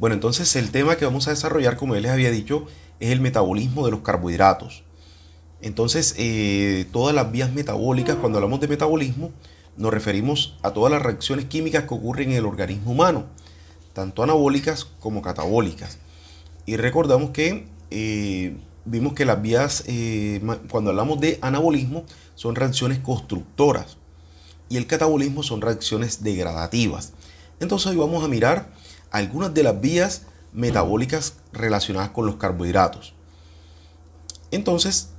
Bueno, entonces el tema que vamos a desarrollar, como ya les había dicho, es el metabolismo de los carbohidratos. Entonces, eh, todas las vías metabólicas, cuando hablamos de metabolismo, nos referimos a todas las reacciones químicas que ocurren en el organismo humano, tanto anabólicas como catabólicas. Y recordamos que eh, vimos que las vías, eh, cuando hablamos de anabolismo, son reacciones constructoras y el catabolismo son reacciones degradativas. Entonces hoy vamos a mirar algunas de las vías metabólicas relacionadas con los carbohidratos. Entonces,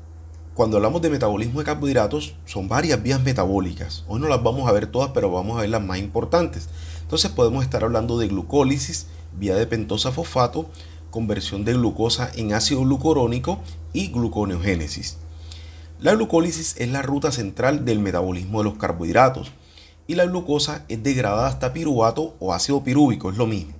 cuando hablamos de metabolismo de carbohidratos, son varias vías metabólicas. Hoy no las vamos a ver todas, pero vamos a ver las más importantes. Entonces podemos estar hablando de glucólisis, vía de pentosa fosfato, conversión de glucosa en ácido glucorónico y gluconeogénesis. La glucólisis es la ruta central del metabolismo de los carbohidratos y la glucosa es degradada hasta piruvato o ácido pirúvico, es lo mismo.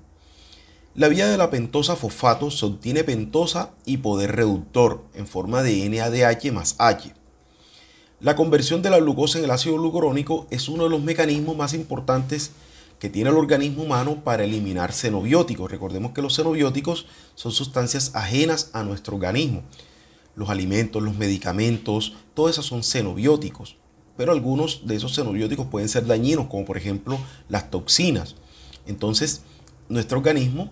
La vía de la pentosa fosfato se obtiene pentosa y poder reductor en forma de NADH más H. La conversión de la glucosa en el ácido glucurónico es uno de los mecanismos más importantes que tiene el organismo humano para eliminar xenobióticos. Recordemos que los xenobióticos son sustancias ajenas a nuestro organismo. Los alimentos, los medicamentos, todo eso son xenobióticos. Pero algunos de esos xenobióticos pueden ser dañinos, como por ejemplo las toxinas. Entonces, nuestro organismo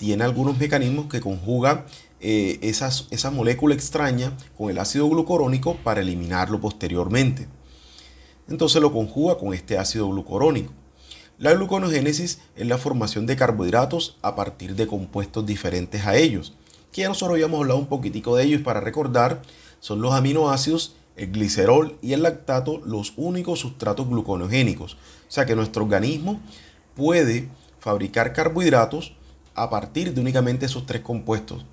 tiene algunos mecanismos que conjugan eh, esas, esa molécula extraña con el ácido glucorónico para eliminarlo posteriormente. Entonces lo conjuga con este ácido glucorónico. La gluconogénesis es la formación de carbohidratos a partir de compuestos diferentes a ellos, que ya nosotros habíamos hablado un poquitico de ellos para recordar, son los aminoácidos, el glicerol y el lactato los únicos sustratos gluconogénicos. O sea que nuestro organismo puede fabricar carbohidratos a partir de únicamente esos tres compuestos,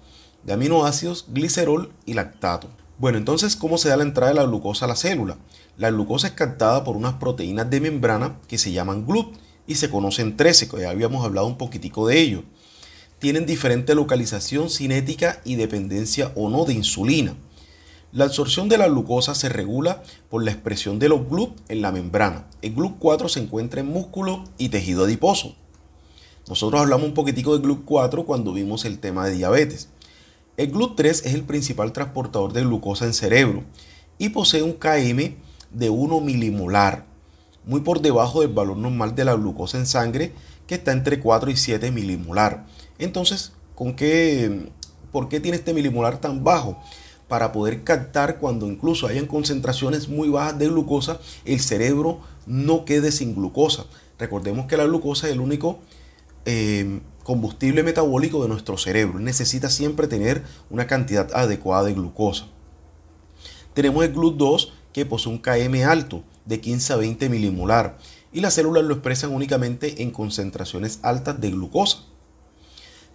de aminoácidos, glicerol y lactato. Bueno, entonces, ¿cómo se da la entrada de la glucosa a la célula? La glucosa es captada por unas proteínas de membrana que se llaman GLUT y se conocen 13, que ya habíamos hablado un poquitico de ello. Tienen diferente localización cinética y dependencia o no de insulina. La absorción de la glucosa se regula por la expresión de los GLUT en la membrana. El GLUT4 se encuentra en músculo y tejido adiposo. Nosotros hablamos un poquitico de GLUT4 cuando vimos el tema de diabetes. El GLUT3 es el principal transportador de glucosa en cerebro y posee un KM de 1 milimolar, muy por debajo del valor normal de la glucosa en sangre que está entre 4 y 7 milimolar. Entonces, ¿con qué, ¿por qué tiene este milimolar tan bajo? Para poder captar cuando incluso hayan concentraciones muy bajas de glucosa, el cerebro no quede sin glucosa. Recordemos que la glucosa es el único Em, combustible metabólico de nuestro cerebro. Necesita siempre tener una cantidad adecuada de glucosa. Tenemos el GLUT2 que posee un KM alto de 15 a 20 milimolar y las células lo expresan únicamente en concentraciones altas de glucosa.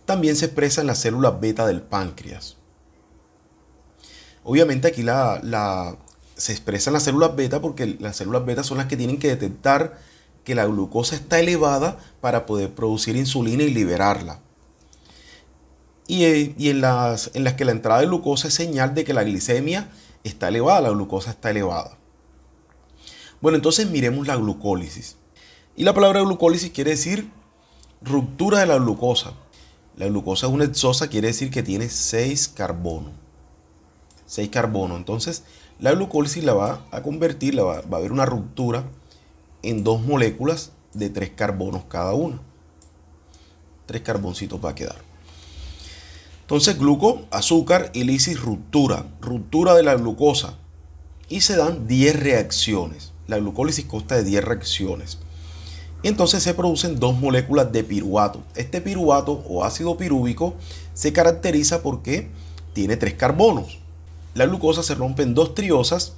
También se expresa en las células beta del páncreas. Obviamente aquí la, la, se expresan las células beta porque las células beta son las que tienen que detectar que la glucosa está elevada para poder producir insulina y liberarla. Eh, y, en, las, en las que la entrada de glucosa es señal de que la glicemia está elevada, la glucosa está elevada. Bueno, entonces miremos la glucólisis. Y la palabra glucólisis quiere decir ruptura de la glucosa. La glucosa es una exosa, quiere decir que tiene 6 carbonos. 6 carbonos. Entonces, la glucólisis la va a convertir, va a haber una ruptura en dos moléculas de tres carbonos cada una. Tres carboncitos va a quedar. Entonces, gluco, azúcar y lisis, ruptura, ruptura de la glucosa. Y se dan 10 reacciones. La glucólisis consta de 10 reacciones. Y entonces se producen dos moléculas de piruvato. Este piruvato o ácido pirúvico se caracteriza porque tiene tres carbonos. La glucosa se rompe en dos triosas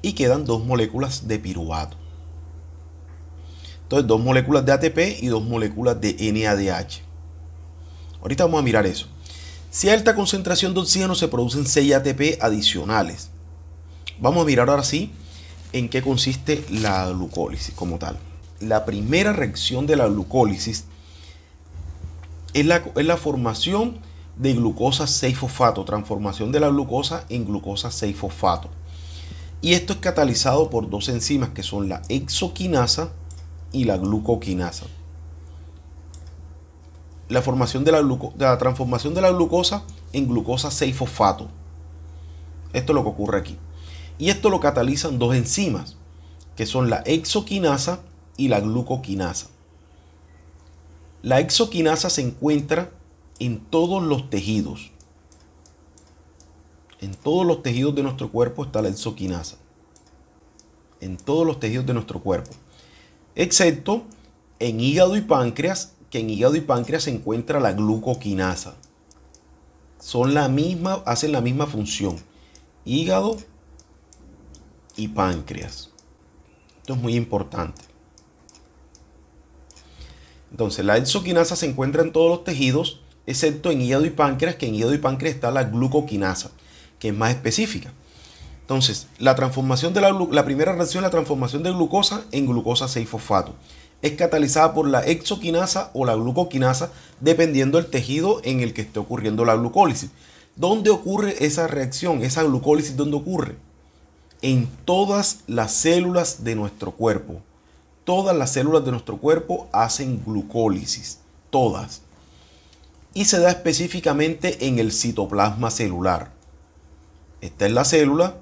y quedan dos moléculas de piruvato. Entonces, dos moléculas de ATP y dos moléculas de NADH. Ahorita vamos a mirar eso. Si hay alta concentración de oxígeno, se producen 6 ATP adicionales. Vamos a mirar ahora sí en qué consiste la glucólisis como tal. La primera reacción de la glucólisis es la, es la formación de glucosa 6-fosfato, transformación de la glucosa en glucosa 6-fosfato. Y esto es catalizado por dos enzimas que son la exoquinasa y la glucoquinasa. La, formación de la, la transformación de la glucosa en glucosa 6-fosfato. Esto es lo que ocurre aquí. Y esto lo catalizan dos enzimas, que son la exoquinasa y la glucoquinasa. La exoquinasa se encuentra en todos los tejidos. En todos los tejidos de nuestro cuerpo está la exoquinasa. En todos los tejidos de nuestro cuerpo excepto en hígado y páncreas, que en hígado y páncreas se encuentra la glucoquinasa. Son la misma, hacen la misma función. Hígado y páncreas. Esto es muy importante. Entonces, la exoquinasa se encuentra en todos los tejidos, excepto en hígado y páncreas, que en hígado y páncreas está la glucoquinasa, que es más específica. Entonces, la transformación de la, primera reacción, la transformación de glucosa en glucosa 6-fosfato. Es catalizada por la exoquinasa o la glucoquinasa, dependiendo del tejido en el que esté ocurriendo la glucólisis. ¿Dónde ocurre esa reacción, esa glucólisis? ¿Dónde ocurre? En todas las células de nuestro cuerpo. Todas las células de nuestro cuerpo hacen glucólisis. Todas. Y se da específicamente en el citoplasma celular. Esta es la célula,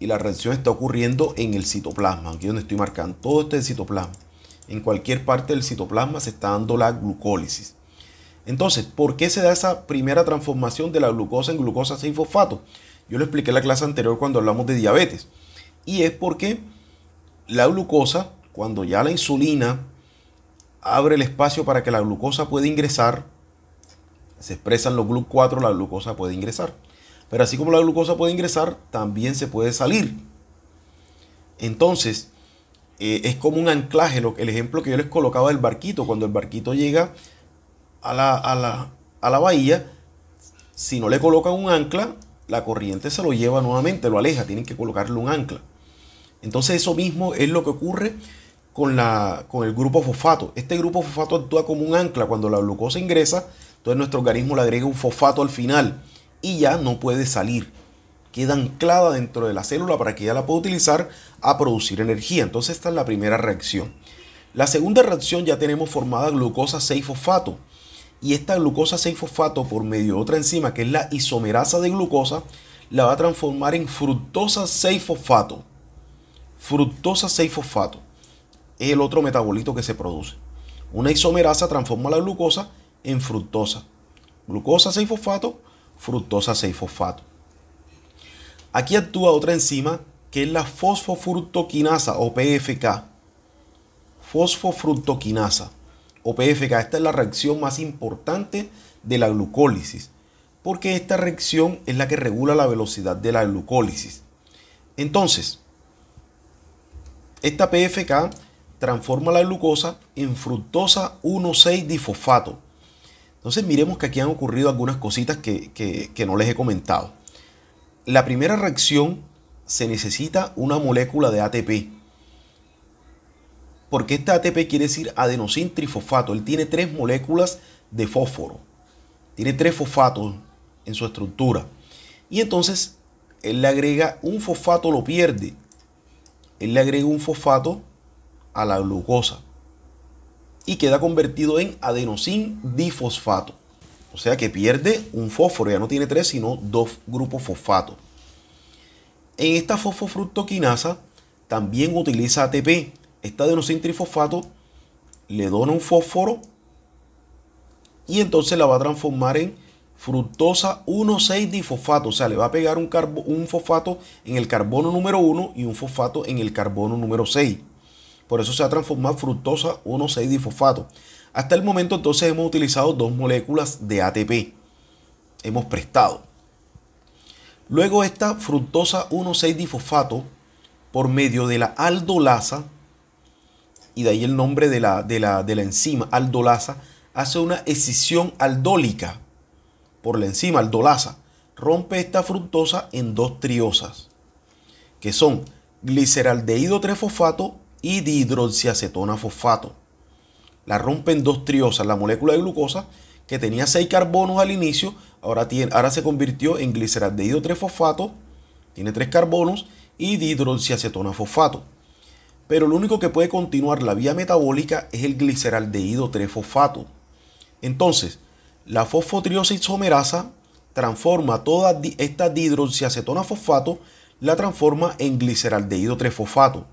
y la reacción está ocurriendo en el citoplasma, aquí donde estoy marcando, todo este citoplasma. En cualquier parte del citoplasma se está dando la glucólisis. Entonces, ¿por qué se da esa primera transformación de la glucosa en glucosa sin fosfato? Yo lo expliqué en la clase anterior cuando hablamos de diabetes. Y es porque la glucosa, cuando ya la insulina abre el espacio para que la glucosa pueda ingresar, se expresan los GLUC4, la glucosa puede ingresar. Pero así como la glucosa puede ingresar, también se puede salir. Entonces, eh, es como un anclaje, el ejemplo que yo les colocaba del barquito. Cuando el barquito llega a la, bahía, si no le colocan un ancla, la corriente se lo lleva nuevamente, lo aleja, tienen que colocarle un ancla. Entonces eso mismo es lo que ocurre con, con el grupo fosfato. Este grupo fosfato actúa como un ancla. Cuando la glucosa ingresa, entonces nuestro organismo le agrega un fosfato al final y ya no puede salir. Queda anclada dentro de la célula para que ya la pueda utilizar a producir energía. Entonces esta es la primera reacción. La segunda reacción ya tenemos formada glucosa 6-fosfato. Y esta glucosa 6-fosfato por medio de otra enzima que es la isomerasa de glucosa la va a transformar en fructosa 6-fosfato. Fructosa 6-fosfato es el otro metabolito que se produce. Una isomerasa transforma la glucosa en fructosa. Glucosa 6-fosfato fructosa 6-fosfato. Aquí actúa otra enzima que es la fosfofructoquinasa o PFK. Fosfofructoquinasa o PFK. Esta es la reacción más importante de la glucólisis, porque esta reacción es la que regula la velocidad de la glucólisis. Entonces, esta PFK transforma la glucosa en fructosa 1,6-difosfato entonces miremos que aquí han ocurrido algunas cositas que, no les he comentado. La primera reacción se necesita una molécula de ATP. Porque esta ATP quiere decir adenosín trifosfato. Él tiene tres moléculas de fósforo. Tiene tres fosfatos en su estructura. Y entonces él le agrega un fosfato, lo pierde. Él le agrega un fosfato a la glucosa y queda convertido en adenosín difosfato. O sea que pierde un fósforo, ya no tiene tres, sino dos grupos fosfato. En esta fosfofructoquinasa también utiliza ATP. Esta adenosin trifosfato le dona un fósforo y entonces la va a transformar en fructosa 1,6-difosfato. O sea, le va a pegar un, un fosfato en el carbono número 1 y un fosfato en el carbono número 6. Por eso se ha transformado fructosa 1,6-difosfato. Hasta el momento entonces hemos utilizado dos moléculas de ATP. Hemos prestado. Luego esta fructosa 1,6-difosfato por medio de la aldolasa, y de ahí el nombre de la, de la, de la enzima aldolasa, hace una escisión aldólica por la enzima aldolasa. Rompe esta fructosa en dos triosas, que son gliceraldehído 3-fosfato y dihidroxiacetona fosfato. La rompen dos triosas, la molécula de glucosa que tenía seis carbonos al inicio, ahora, tiene, ahora se convirtió en gliceraldehído 3 fosfato, tiene tres carbonos y dihidroxiacetona fosfato. Pero lo único que puede continuar la vía metabólica es el gliceraldehído 3 fosfato. Entonces, la fosfotriosa isomerasa transforma toda esta dihidroxiacetona fosfato, la transforma en gliceraldehído 3 fosfato.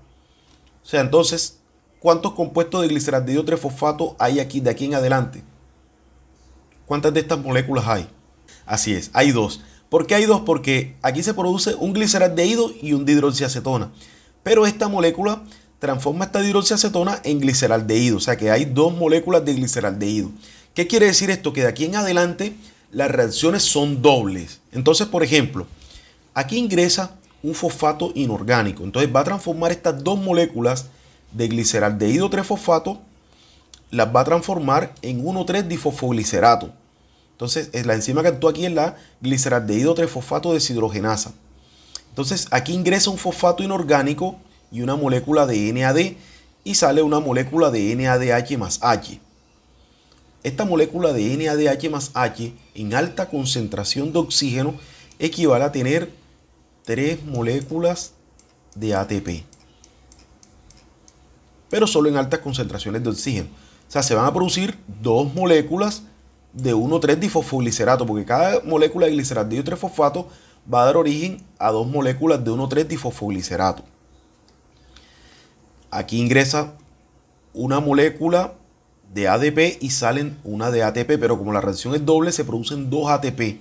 O sea, entonces, ¿cuántos compuestos de gliceraldehído fosfato hay aquí, de aquí en adelante? ¿Cuántas de estas moléculas hay? Así es, hay dos. ¿Por qué hay dos? Porque aquí se produce un gliceraldehído y un dihidroxiacetona. Pero esta molécula transforma esta hidroxiacetona en gliceraldehído. O sea que hay dos moléculas de gliceraldehído. ¿Qué quiere decir esto? Que de aquí en adelante las reacciones son dobles. Entonces, por ejemplo, aquí ingresa un fosfato inorgánico. Entonces va a transformar estas dos moléculas de gliceraldehído 3-fosfato, las va a transformar en 1,3-difosfoglicerato. Entonces es eh, la enzima que actúa aquí es la gliceraldehído 3-fosfato deshidrogenasa. Entonces aquí ingresa un fosfato inorgánico y una molécula de NAD y sale una molécula de NADH más H. Esta molécula de NADH más H en alta concentración de oxígeno equivale a tener Tres moléculas de ATP. Pero solo en altas concentraciones de oxígeno. O sea, se van a producir dos moléculas de 1,3-difosfoglicerato, porque cada molécula de y 3-fosfato va a dar origen a dos moléculas de 1,3-difosfoglicerato. Aquí ingresa una molécula de ADP y salen una de ATP, pero como la reacción es doble, se producen dos ATP.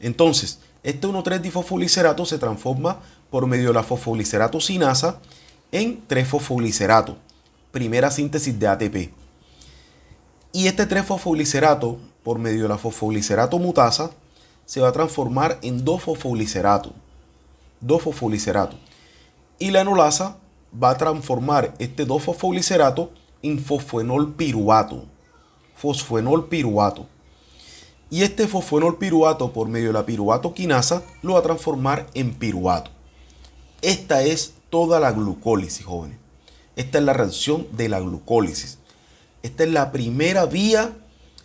Entonces, este 1,3-difosfolicerato se transforma por medio de la sinasa en 3 fosfoglicerato primera síntesis de ATP. Y este 3 fosfoglicerato por medio de la fosfolicerato mutasa, se va a transformar en 2 fosfoglicerato 2 fosfoglicerato Y la enolasa va a transformar este 2 fosfoglicerato en fosfenol piruato. Fosfenol y este fosfenol piruato por medio de la piruvato lo va a transformar en piruato. Esta es toda la glucólisis, jóvenes. Esta es la reacción de la glucólisis. Esta es la primera vía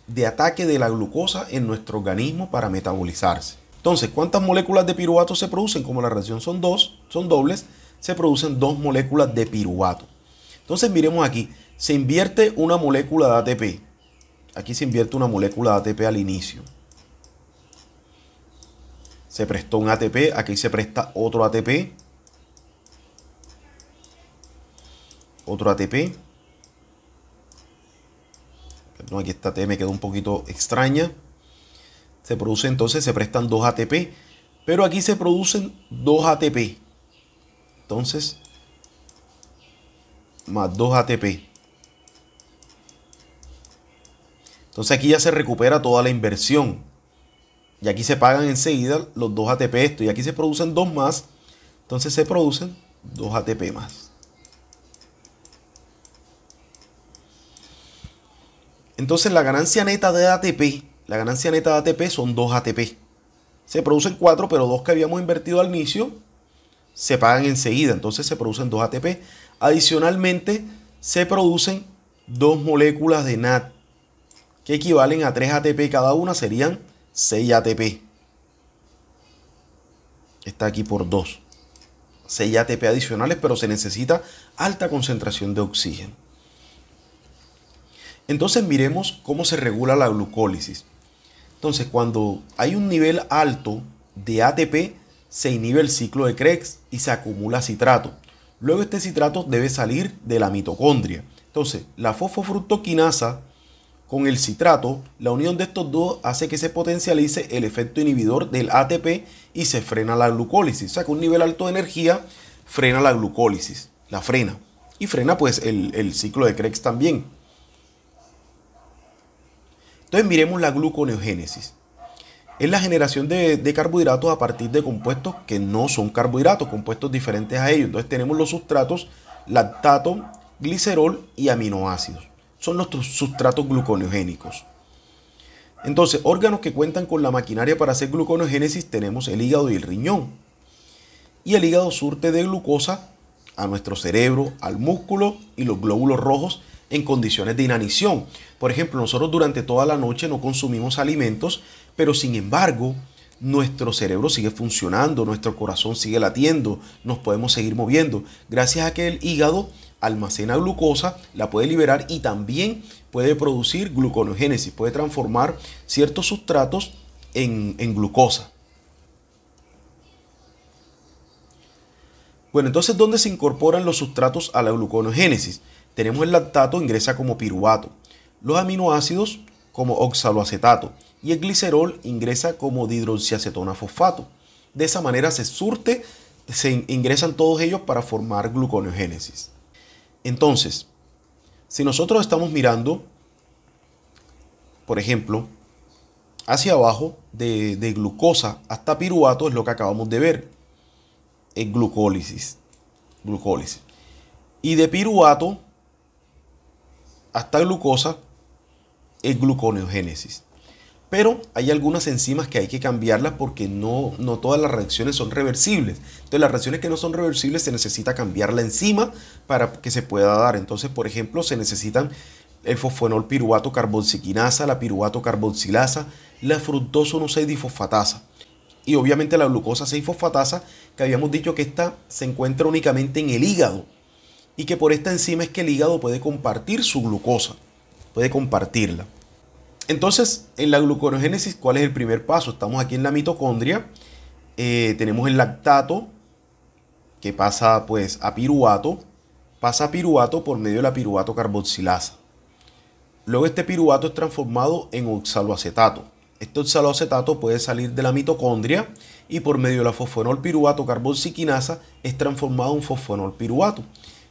de ataque de la glucosa en nuestro organismo para metabolizarse. Entonces, ¿cuántas moléculas de piruato se producen? Como la reacción son dos, son dobles, se producen dos moléculas de piruvato. Entonces, miremos aquí, se invierte una molécula de ATP Aquí se invierte una molécula de ATP al inicio. Se prestó un ATP, aquí se presta otro ATP. Otro ATP. Perdón, aquí esta T me quedó un poquito extraña. Se produce entonces, se prestan dos ATP. Pero aquí se producen dos ATP. Entonces, más dos ATP. Entonces aquí ya se recupera toda la inversión. Y aquí se pagan enseguida los dos ATP esto. Y aquí se producen dos más. Entonces se producen dos ATP más. Entonces la ganancia neta de ATP, la ganancia neta de ATP son dos ATP. Se producen cuatro, pero dos que habíamos invertido al inicio se pagan enseguida. Entonces se producen dos ATP. Adicionalmente se producen dos moléculas de NAT que equivalen a 3 ATP cada una, serían 6 ATP. Está aquí por 2. 6 ATP adicionales, pero se necesita alta concentración de oxígeno. Entonces miremos cómo se regula la glucólisis. Entonces cuando hay un nivel alto de ATP, se inhibe el ciclo de Krebs y se acumula citrato. Luego este citrato debe salir de la mitocondria. Entonces la fosfofructoquinasa con el citrato, la unión de estos dos hace que se potencialice el efecto inhibidor del ATP y se frena la glucólisis. O sea que un nivel alto de energía frena la glucólisis, la frena. Y frena pues el, ciclo de Krebs también. Entonces miremos la gluconeogénesis. Es la generación de carbohidratos a partir de compuestos que no son carbohidratos, compuestos diferentes a ellos. Entonces tenemos los sustratos, lactato, glicerol y aminoácidos son nuestros sustratos gluconeogénicos. Entonces, órganos que cuentan con la maquinaria para hacer gluconeogénesis tenemos el hígado y el riñón. Y el hígado surte de glucosa a nuestro cerebro, al músculo y los glóbulos rojos en condiciones de inanición. Por ejemplo, nosotros durante toda la noche no consumimos alimentos, pero sin embargo, nuestro cerebro sigue funcionando, nuestro corazón sigue latiendo, nos podemos seguir moviendo, gracias a que el hígado almacena glucosa, la puede liberar y también puede producir gluconeogénesis, puede transformar ciertos sustratos en, glucosa. Bueno, entonces, ¿dónde se incorporan los sustratos a la gluconeogénesis? Tenemos el lactato, ingresa como piruvato, los aminoácidos como oxaloacetato y el glicerol ingresa como dihidroxiacetona fosfato. De esa manera se surte, se ingresan todos ellos para formar gluconeogénesis. Entonces, si nosotros estamos mirando, por ejemplo, hacia abajo de, glucosa hasta piruato es lo que acabamos de ver. Es glucólisis. Glucólisis. Y de piruato hasta glucosa es gluconeogénesis pero hay algunas enzimas que hay que cambiarlas porque no, todas las reacciones son reversibles. Entonces las reacciones que no son reversibles se necesita cambiar la enzima para que se pueda dar. Entonces, por ejemplo, se necesitan el fosfenol piruvato carboxiquinasa, la piruvato carboxilasa, la fructoso no difosfatasa y obviamente la glucosa 6 fosfatasa que habíamos dicho que esta se encuentra únicamente en el hígado y que por esta enzima es que el hígado puede compartir su glucosa, puede compartirla. Entonces, en la gluconeogénesis, ¿cuál es el primer paso? Estamos aquí en la mitocondria, eh, tenemos el lactato, que pasa pues a piruvato, pasa a piruvato por medio de la piruato carboxilasa. Luego este piruvato es transformado en oxaloacetato. Este oxaloacetato puede salir de la mitocondria y por medio de la fosfonol piruato carboxiquinasa es transformado en fosfenol piruato.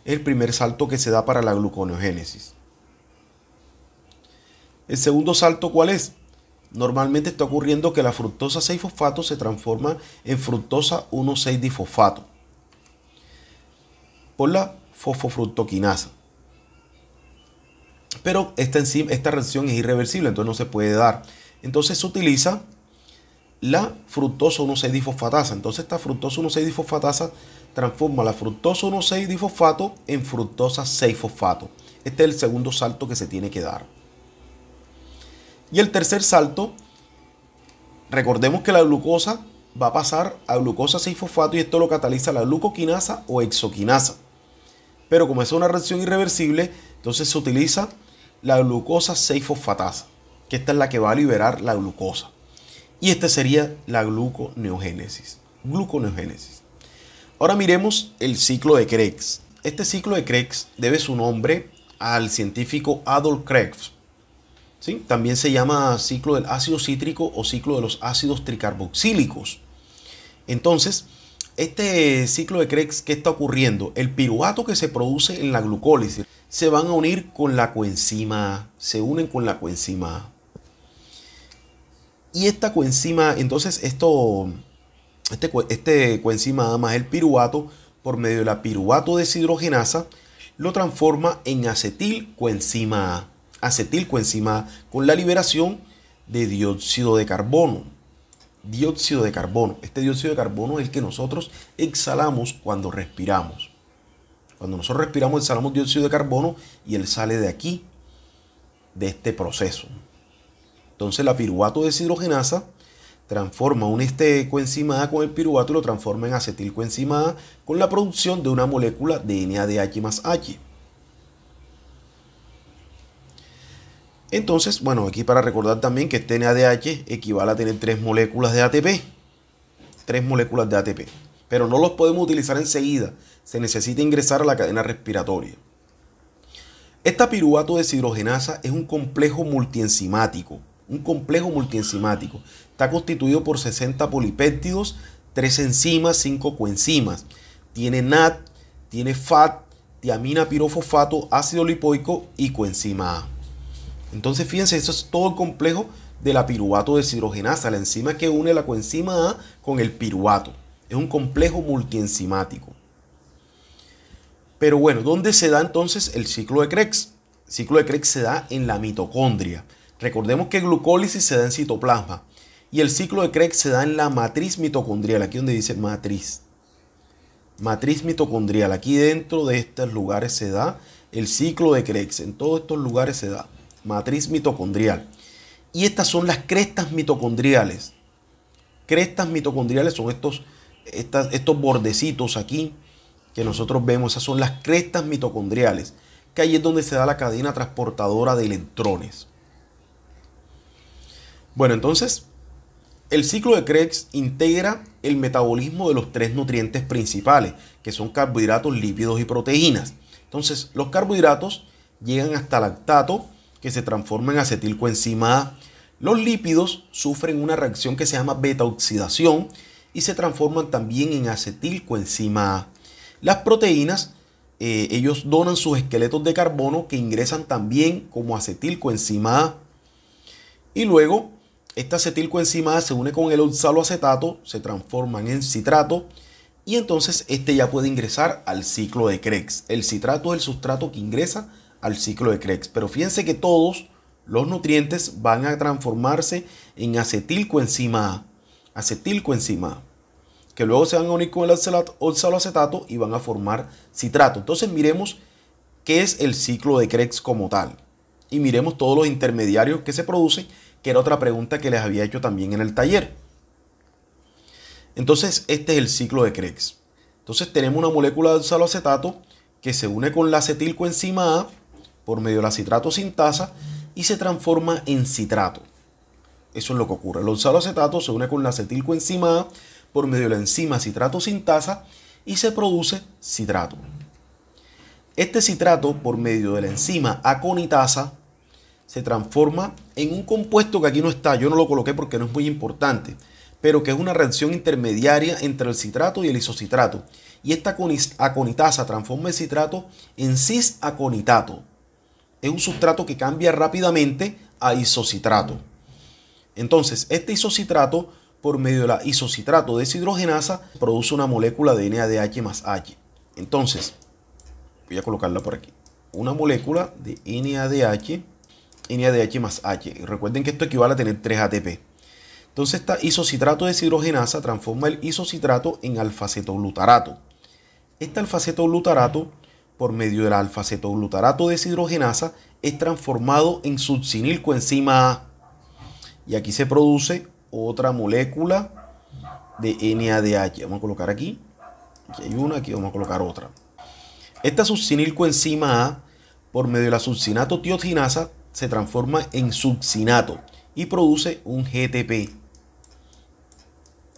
Es el primer salto que se da para la gluconeogénesis. El segundo salto, ¿cuál es? Normalmente está ocurriendo que la fructosa 6-fosfato se transforma en fructosa 1,6-difosfato por la fosfofructoquinasa. Pero esta, enzima, esta reacción es irreversible, entonces no se puede dar. Entonces se utiliza la fructosa 1,6-difosfatasa. Entonces esta fructosa 1,6-difosfatasa transforma la fructosa 1,6-difosfato en fructosa 6-fosfato. Este es el segundo salto que se tiene que dar. Y el tercer salto, recordemos que la glucosa va a pasar a glucosa 6-fosfato y esto lo cataliza la glucoquinasa o exoquinasa. Pero como es una reacción irreversible, entonces se utiliza la glucosa 6-fosfatasa, que esta es la que va a liberar la glucosa. Y esta sería la gluconeogénesis. Gluconeogénesis. Ahora miremos el ciclo de Krebs. Este ciclo de Krebs debe su nombre al científico Adolf Krebs, también se llama ciclo del ácido cítrico o ciclo de los ácidos tricarboxílicos. Entonces, este ciclo de Krebs, ¿qué está ocurriendo? El piruvato que se produce en la glucólisis se van a unir con la coenzima se unen con la coenzima Y esta coenzima, entonces esto, este, este coenzima A más el piruvato, por medio de la piruvato deshidrogenasa, lo transforma en acetil coenzima A acetilcoenzima con la liberación de dióxido de carbono. Dióxido de carbono. Este dióxido de carbono es el que nosotros exhalamos cuando respiramos. Cuando nosotros respiramos exhalamos dióxido de carbono y él sale de aquí, de este proceso. Entonces la piruvato deshidrogenasa transforma un este coenzima con el piruvato y lo transforma en acetilcoenzima con la producción de una molécula de NADH más H. Entonces, bueno, aquí para recordar también que este NADH equivale a tener tres moléculas de ATP. Tres moléculas de ATP. Pero no los podemos utilizar enseguida. Se necesita ingresar a la cadena respiratoria. Esta piruvato deshidrogenasa es un complejo multienzimático. Un complejo multienzimático. Está constituido por 60 polipéptidos, tres enzimas, 5 coenzimas. Tiene NAT, tiene FAT, tiamina pirofosfato, ácido lipoico y coenzima A. Entonces, fíjense, eso es todo el complejo de la piruvato deshidrogenasa, la enzima que une la coenzima A con el piruvato. Es un complejo multienzimático. Pero bueno, ¿dónde se da entonces el ciclo de Krebs? El ciclo de Krebs se da en la mitocondria. Recordemos que glucólisis se da en citoplasma y el ciclo de Krebs se da en la matriz mitocondrial, aquí donde dice matriz. Matriz mitocondrial, aquí dentro de estos lugares se da el ciclo de Krebs, en todos estos lugares se da matriz mitocondrial. Y estas son las crestas mitocondriales. Crestas mitocondriales son estos, estos bordecitos aquí que nosotros vemos. Esas son las crestas mitocondriales, que ahí es donde se da la cadena transportadora de electrones. Bueno, entonces, el ciclo de Krebs integra el metabolismo de los tres nutrientes principales, que son carbohidratos, lípidos y proteínas. Entonces, los carbohidratos llegan hasta lactato que se transforma en acetilcoenzima A. Los lípidos sufren una reacción que se llama beta-oxidación y se transforman también en acetilcoenzima A. Las proteínas, eh, ellos donan sus esqueletos de carbono que ingresan también como acetilcoenzima A. Y luego, esta acetilcoenzima A se une con el oxaloacetato, se transforman en citrato y entonces este ya puede ingresar al ciclo de Krebs. El citrato es el sustrato que ingresa al ciclo de Krebs. Pero fíjense que todos los nutrientes van a transformarse en acetilcoenzima A, acetilcoenzima A, que luego se van a unir con el oxaloacetato y van a formar citrato. Entonces miremos qué es el ciclo de Krebs como tal. Y miremos todos los intermediarios que se producen, que era otra pregunta que les había hecho también en el taller. Entonces, este es el ciclo de Krebs. Entonces, tenemos una molécula de oxaloacetato que se une con la acetilcoenzima A por medio de la citrato sintasa y se transforma en citrato. Eso es lo que ocurre. El oxaloacetato se une con la acetilcoenzima A por medio de la enzima citrato sintasa y se produce citrato. Este citrato, por medio de la enzima aconitasa, se transforma en un compuesto que aquí no está, yo no lo coloqué porque no es muy importante, pero que es una reacción intermediaria entre el citrato y el isocitrato. Y esta aconitasa transforma el citrato en cisaconitato es un sustrato que cambia rápidamente a isocitrato. Entonces, este isocitrato, por medio de la isocitrato deshidrogenasa, produce una molécula de NADH más H. Entonces, voy a colocarla por aquí. Una molécula de NADH, NADH más H. recuerden que esto equivale a tener 3 ATP. Entonces, esta isocitrato deshidrogenasa transforma el isocitrato en alfacetoglutarato. Este alfacetoglutarato por medio del alfa-cetoglutarato deshidrogenasa es transformado en subsinilcoenzima A. Y aquí se produce otra molécula de NADH. Vamos a colocar aquí. Aquí hay una, aquí vamos a colocar otra. Esta subsinilcoenzima A, por medio de la succinato tiotinasa se transforma en succinato y produce un GTP,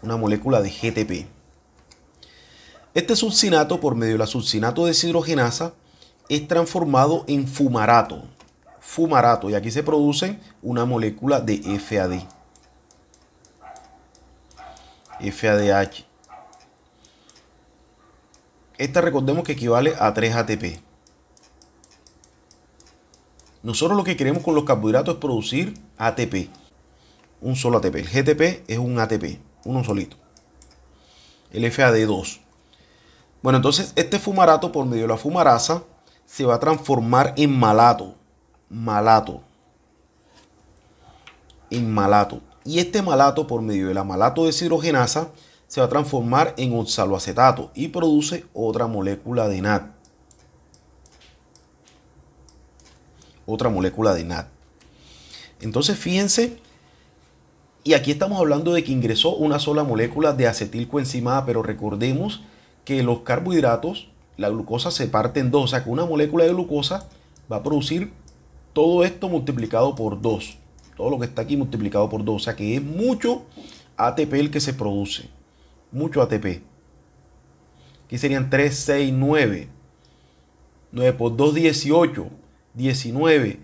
una molécula de GTP. Este succinato, por medio de la de deshidrogenasa, es transformado en fumarato. Fumarato, y aquí se produce una molécula de FAD. FADH. Esta recordemos que equivale a 3 ATP. Nosotros lo que queremos con los carbohidratos es producir ATP. Un solo ATP. El GTP es un ATP, uno solito. El FAD2. Bueno, entonces este fumarato por medio de la fumarasa se va a transformar en malato. Malato. En malato. Y este malato por medio de la malato deshidrogenasa se va a transformar en oxaloacetato y produce otra molécula de NAD. Otra molécula de NAD. Entonces fíjense, y aquí estamos hablando de que ingresó una sola molécula de acetilcoenzimada, pero recordemos que los carbohidratos, la glucosa se parte en dos, o sea que una molécula de glucosa va a producir todo esto multiplicado por 2, todo lo que está aquí multiplicado por 2, o sea que es mucho ATP el que se produce, mucho ATP. Aquí serían 3, 6, 9, 9 por 2, 18, 19,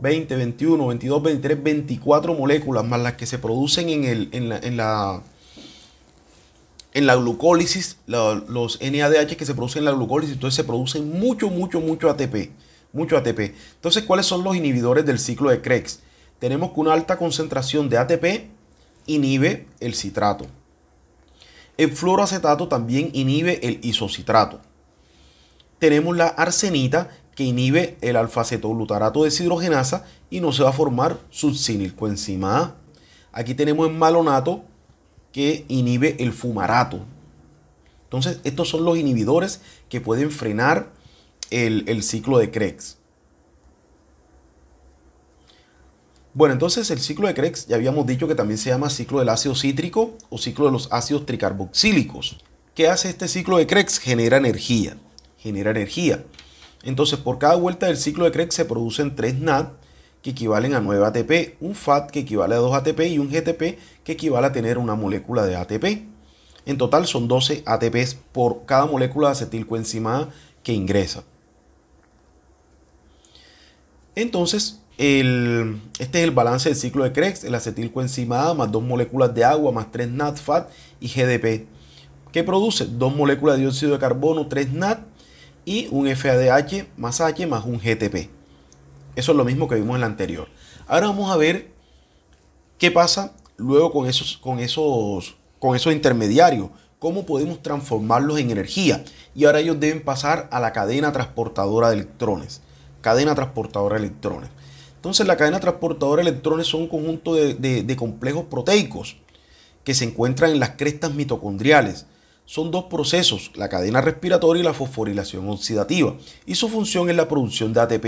20, 21, 22, 23, 24 moléculas más las que se producen en, el, en la, en la en la glucólisis, los NADH que se producen en la glucólisis, entonces se producen mucho, mucho, mucho ATP. Mucho ATP. Entonces, ¿cuáles son los inhibidores del ciclo de Krebs? Tenemos que una alta concentración de ATP inhibe el citrato. El fluoroacetato también inhibe el isocitrato. Tenemos la arsenita que inhibe el alfa-cetoglutarato deshidrogenasa y no se va a formar succinilcoenzima A. Aquí tenemos el malonato que inhibe el fumarato. Entonces, estos son los inhibidores que pueden frenar el, ciclo de Krebs. Bueno, entonces el ciclo de Krebs ya habíamos dicho que también se llama ciclo del ácido cítrico o ciclo de los ácidos tricarboxílicos. ¿Qué hace este ciclo de Krebs? Genera energía. Genera energía. Entonces, por cada vuelta del ciclo de Krebs se producen 3 NAD que equivalen a 9 ATP, un FAT que equivale a 2 ATP y un GTP que equivale a tener una molécula de ATP. En total son 12 ATPs por cada molécula de acetilcoenzima que ingresa. Entonces, este es el balance del ciclo de Krebs, el acetilcoenzima más dos moléculas de agua más 3 NAT, FAT y GDP, que produce dos moléculas de dióxido de carbono, 3 NAT y un FADH más H más un GTP. Eso es lo mismo que vimos en la anterior. Ahora vamos a ver qué pasa luego con esos, con esos, con esos intermediarios. Cómo podemos transformarlos en energía. Y ahora ellos deben pasar a la cadena transportadora de electrones. Cadena transportadora de electrones. Entonces la cadena transportadora de electrones son un conjunto de, de complejos proteicos que se encuentran en las crestas mitocondriales. Son dos procesos, la cadena respiratoria y la fosforilación oxidativa, y su función es la producción de ATP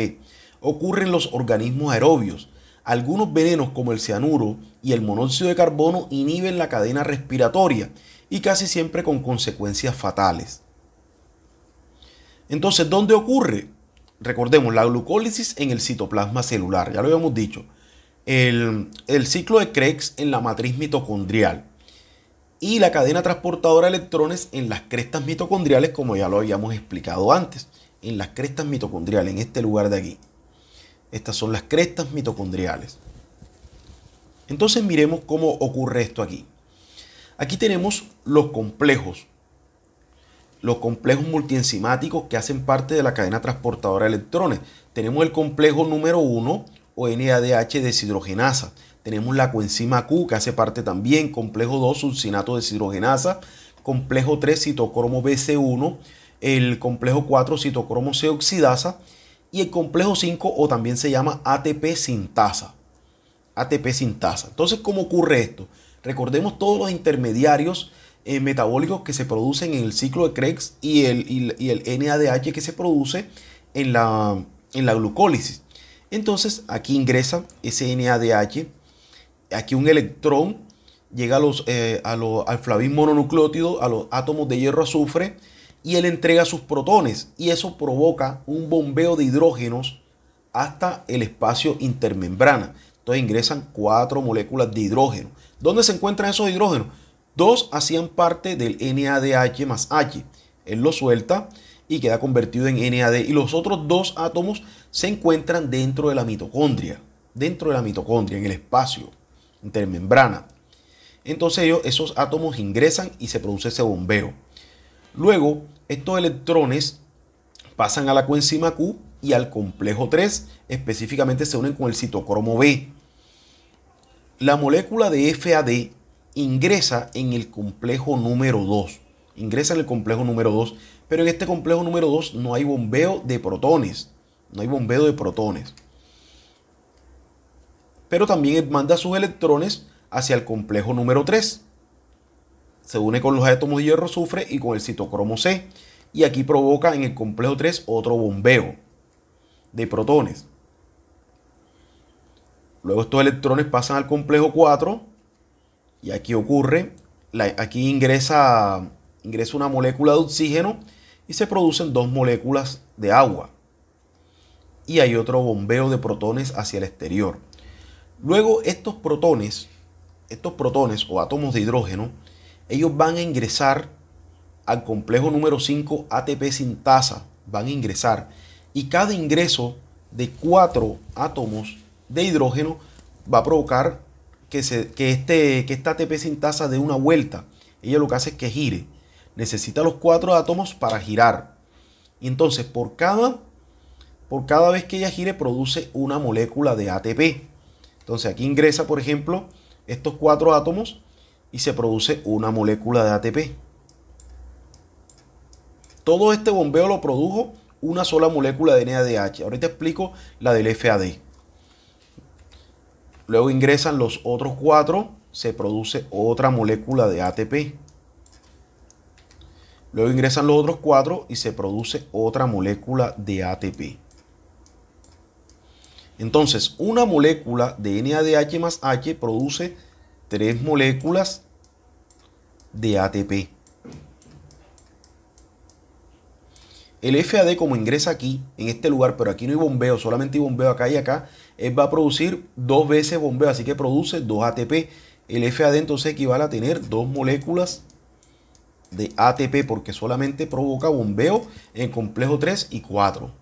ocurren los organismos aerobios. Algunos venenos como el cianuro y el monóxido de carbono inhiben la cadena respiratoria y casi siempre con consecuencias fatales. Entonces, ¿dónde ocurre? Recordemos, la glucólisis en el citoplasma celular, ya lo habíamos dicho. El, ciclo de Krebs en la matriz mitocondrial y la cadena transportadora de electrones en las crestas mitocondriales, como ya lo habíamos explicado antes, en las crestas mitocondriales, en este lugar de aquí. Estas son las crestas mitocondriales. Entonces miremos cómo ocurre esto aquí. Aquí tenemos los complejos, los complejos multienzimáticos que hacen parte de la cadena transportadora de electrones. Tenemos el complejo número 1 o NADH deshidrogenasa. Tenemos la coenzima Q que hace parte también, complejo 2 de deshidrogenasa, complejo 3 citocromo BC1, el complejo 4 citocromo C oxidasa y el complejo 5 o también se llama ATP sintasa ATP sintasa Entonces, ¿cómo ocurre esto? Recordemos todos los intermediarios eh, metabólicos que se producen en el ciclo de Krebs y el, el NADH que se produce en la, en la glucólisis. Entonces, aquí ingresa ese NADH, aquí un electrón llega los, eh, al flavín mononucleótido, a los átomos de hierro azufre, y él entrega sus protones y eso provoca un bombeo de hidrógenos hasta el espacio intermembrana. Entonces ingresan cuatro moléculas de hidrógeno. ¿Dónde se encuentran esos hidrógenos? Dos hacían parte del NADH más H. Él lo suelta y queda convertido en NAD. Y los otros dos átomos se encuentran dentro de la mitocondria. Dentro de la mitocondria, en el espacio intermembrana. Entonces ellos, esos átomos ingresan y se produce ese bombeo. Luego, estos electrones pasan a la coenzima Q y al complejo 3, específicamente se unen con el citocromo B. La molécula de FAD ingresa en el complejo número 2. Ingresa en el complejo número 2, pero en este complejo número 2 no hay bombeo de protones. No hay bombeo de protones. Pero también manda sus electrones hacia el complejo número 3 se une con los átomos de hierro sufre y con el citocromo C y aquí provoca en el complejo 3 otro bombeo de protones. Luego estos electrones pasan al complejo 4 y aquí ocurre, aquí ingresa, ingresa una molécula de oxígeno y se producen dos moléculas de agua. Y hay otro bombeo de protones hacia el exterior. Luego estos protones, estos protones o átomos de hidrógeno, ellos van a ingresar al complejo número 5 ATP sin tasa, van a ingresar. Y cada ingreso de 4 átomos de hidrógeno va a provocar que, se, este, que esta ATP sin tasa dé una vuelta. Ella lo que hace es que gire. Necesita los 4 átomos para girar. Y entonces por cada, por cada vez que ella gire produce una molécula de ATP. Entonces aquí ingresa, por ejemplo, estos cuatro átomos y se produce una molécula de ATP. Todo este bombeo lo produjo una sola molécula de NADH. Ahorita explico la del FAD. Luego ingresan los otros cuatro, se produce otra molécula de ATP. Luego ingresan los otros cuatro y se produce otra molécula de ATP. Entonces, una molécula de NADH más H produce Tres moléculas de ATP. El FAD como ingresa aquí, en este lugar, pero aquí no hay bombeo, solamente hay bombeo acá y acá, él va a producir dos veces bombeo, así que produce dos ATP. El FAD entonces equivale a tener dos moléculas de ATP porque solamente provoca bombeo en complejo 3 y 4.